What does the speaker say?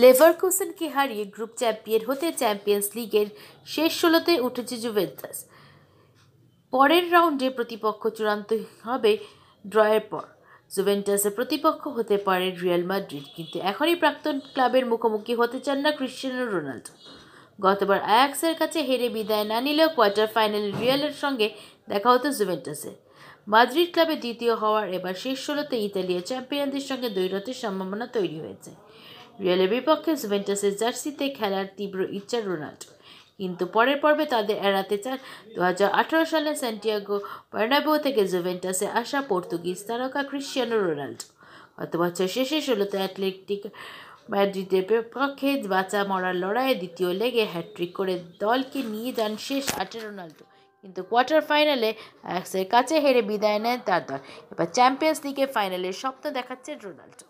লেভারকুসেনকে হারিয়ে group champion হতে champions লিগের শেষ ষোলোতে উঠেছে জুভেন্টাস পরের রাউন্ডে প্রতিপক্ষ চূড়ান্ত হবে ড্রয়ের পর জুভেন্টাসের প্রতিপক্ষ হতে পারে রিয়াল মাদ্রিদ কিন্তু এখনই প্রাক্তন ক্লাবের মুখোমুখি হতে চান না ক্রিশ্চিয়ানো রোনাল্ডো গতবার আয়াক্সের কাছে হেরে বিদায় না নিলেও কোয়ার্টার ফাইনাল রিয়ালের সঙ্গে দেখা হতো জুভেন্টাসে মাদ্রিদ ক্লাবে দ্বিতীয় হওয়ার এবার শেষ ষোলোতে ইতালীয় চ্যাম্পিয়নদের সঙ্গে দৈরতের সম্ভাবনা তৈরি হয়েছে রিয়ালের বিপক্ষে জুভেন্টাসের জার্সিতে খেলার তীব্র ইচ্ছা রোনাল্ডো কিন্তু পরের পর্বে তাদের এড়াতে চান দু সালে স্যান্টিয়াগো পার্নাবো থেকে জুভেন্টাসে আসা পর্তুগিজ তারকা ক্রিশ্চিয়ানো রোনাল্ডো গত বছর শেষে ষোলোতে অ্যাথলেটিক ম্যাড্রিডের বিপক্ষে বাঁচা মরার লড়াইয়ে দ্বিতীয় লেগে হ্যাট্রিক করে দলকে নিয়ে যান শেষ আটে রোনাল্ডো কিন্তু কোয়ার্টার ফাইনালে অ্যাক্সের কাছে হেরে বিদায় নেন তার দল এবার চ্যাম্পিয়ন্স লিগে ফাইনালের স্বপ্ন দেখাচ্ছে রোনাল্ডো